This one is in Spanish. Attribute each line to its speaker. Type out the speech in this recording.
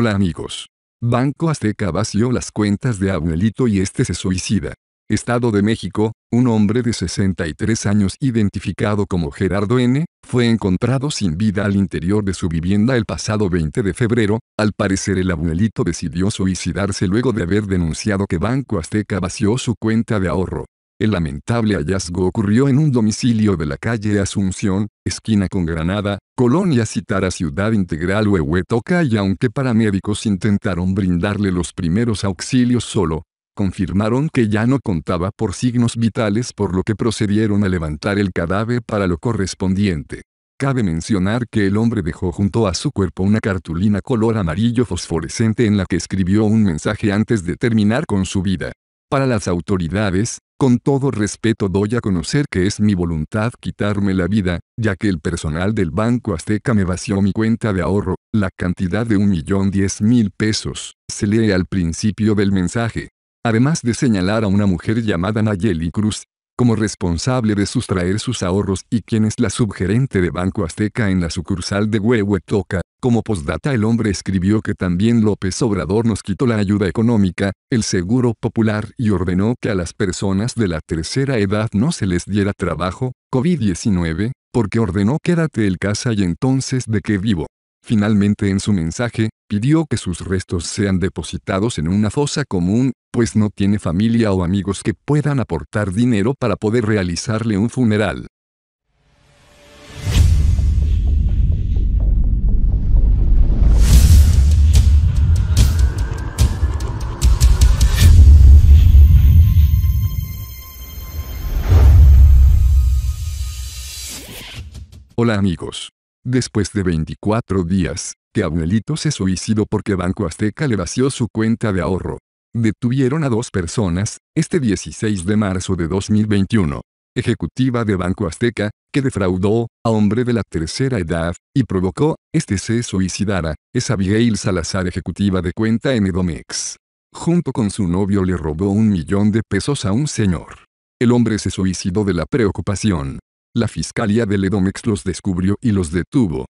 Speaker 1: Hola amigos. Banco Azteca vació las cuentas de abuelito y este se suicida. Estado de México, un hombre de 63 años identificado como Gerardo N., fue encontrado sin vida al interior de su vivienda el pasado 20 de febrero, al parecer el abuelito decidió suicidarse luego de haber denunciado que Banco Azteca vació su cuenta de ahorro. El lamentable hallazgo ocurrió en un domicilio de la calle Asunción, esquina con Granada, Colonia Citara Ciudad Integral Huehuetoca y aunque paramédicos intentaron brindarle los primeros auxilios solo, confirmaron que ya no contaba por signos vitales por lo que procedieron a levantar el cadáver para lo correspondiente. Cabe mencionar que el hombre dejó junto a su cuerpo una cartulina color amarillo fosforescente en la que escribió un mensaje antes de terminar con su vida. Para las autoridades, con todo respeto doy a conocer que es mi voluntad quitarme la vida, ya que el personal del Banco Azteca me vació mi cuenta de ahorro, la cantidad de un millón diez mil pesos, se lee al principio del mensaje. Además de señalar a una mujer llamada Nayeli Cruz, como responsable de sustraer sus ahorros y quien es la subgerente de Banco Azteca en la sucursal de Huehuetoca. Como postdata el hombre escribió que también López Obrador nos quitó la ayuda económica, el seguro popular y ordenó que a las personas de la tercera edad no se les diera trabajo, COVID-19, porque ordenó quédate en casa y entonces de qué vivo. Finalmente en su mensaje, pidió que sus restos sean depositados en una fosa común, pues no tiene familia o amigos que puedan aportar dinero para poder realizarle un funeral. Hola amigos. Después de 24 días, que abuelito se suicidó porque Banco Azteca le vació su cuenta de ahorro. Detuvieron a dos personas, este 16 de marzo de 2021. Ejecutiva de Banco Azteca, que defraudó a hombre de la tercera edad y provocó este se suicidara, es Abigail Salazar, ejecutiva de cuenta en Edomex. Junto con su novio le robó un millón de pesos a un señor. El hombre se suicidó de la preocupación la fiscalía de Ledomex los descubrió y los detuvo.